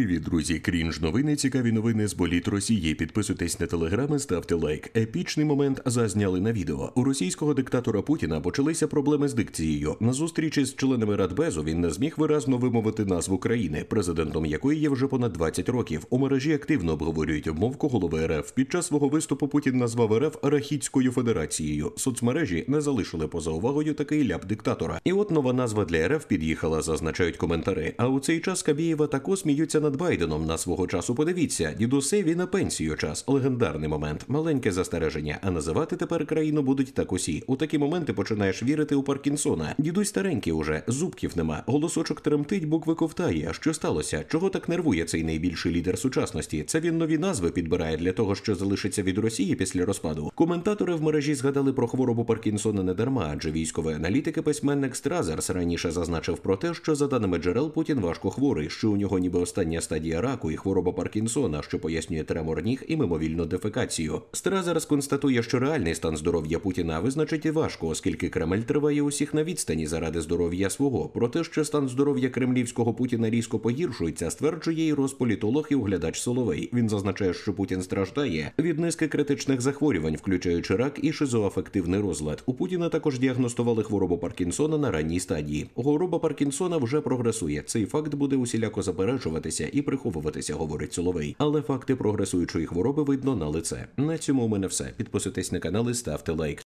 Привіт, друзі! Крінж новини. Цікаві новини з боліт Росії. Підписуйтесь на телеграми, ставте лайк. Епічний момент зазняли на відео. У російського диктатора Путіна почалися проблеми з дикцією. На зустрічі з членами Радбезу він не зміг виразно вимовити назву країни, президентом якої є вже понад 20 років. У мережі активно обговорюють обмовку голови РФ. Під час свого виступу Путін назвав РФ Рахітською Федерацією. Соцмережі не залишили поза увагою такий ляп диктатора. І от нова назва для РФ під'їхала, зазначають коментари. А у цей час Кабієва також сміються на над Байденом на свого часу подивіться дідусеві на пенсію час. Легендарний момент, маленьке застереження. А називати тепер країну будуть так усі. У такі моменти починаєш вірити у Паркінсона. Дідусь старенький уже зубків нема. Голосочок тремтить, букви ковтає. Що сталося? Чого так нервує цей найбільший лідер сучасності? Це він нові назви підбирає для того, що залишиться від Росії після розпаду. Коментатори в мережі згадали про хворобу Паркінсона не дарма, адже військовий аналітик і письменник Стразерс раніше зазначив про те, що за даними джерел Путін важко хворий, що у нього ніби останні попередня стадія раку і хвороба Паркінсона, що пояснює тремор ніг і мимовільну дефекацію. Стра зараз констатує, що реальний стан здоров'я Путіна визначити важко, оскільки Кремль триває усіх на відстані заради здоров'я свого. Про те, що стан здоров'я кремлівського Путіна різко погіршується, стверджує і розполітолог і оглядач Соловей. Він зазначає, що Путін страждає від низки критичних захворювань, включаючи рак і шизоафективний розлад. У Путіна також діагностували хворобу Паркінсона на ранній стадії. Хвороба Паркінсона вже прогресує. Цей факт буде усіляко заперечуватися ховатися і приховуватися, говорить Соловей. Але факти прогресуючої хвороби видно на лице. На цьому у мене все. Підписуйтесь на канал і ставте лайк.